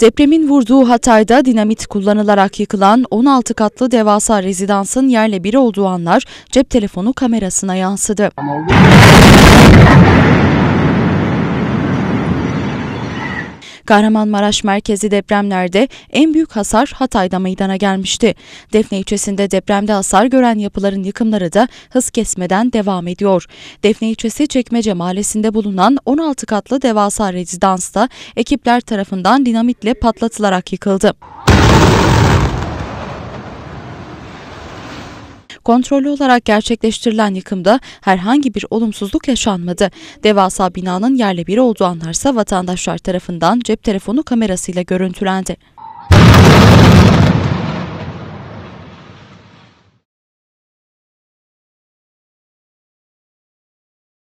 Depremin vurduğu Hatay'da dinamit kullanılarak yıkılan 16 katlı devasa rezidansın yerle bir olduğu anlar cep telefonu kamerasına yansıdı. Kahramanmaraş merkezi depremlerde en büyük hasar Hatay'da meydana gelmişti. Defne ilçesinde depremde hasar gören yapıların yıkımları da hız kesmeden devam ediyor. Defne ilçesi Çekmece mahallesinde bulunan 16 katlı devasa rezidansta ekipler tarafından dinamitle patlatılarak yıkıldı. Kontrollü olarak gerçekleştirilen yıkımda herhangi bir olumsuzluk yaşanmadı. Devasa binanın yerle bir olduğu anlarsa vatandaşlar tarafından cep telefonu kamerasıyla görüntülendi.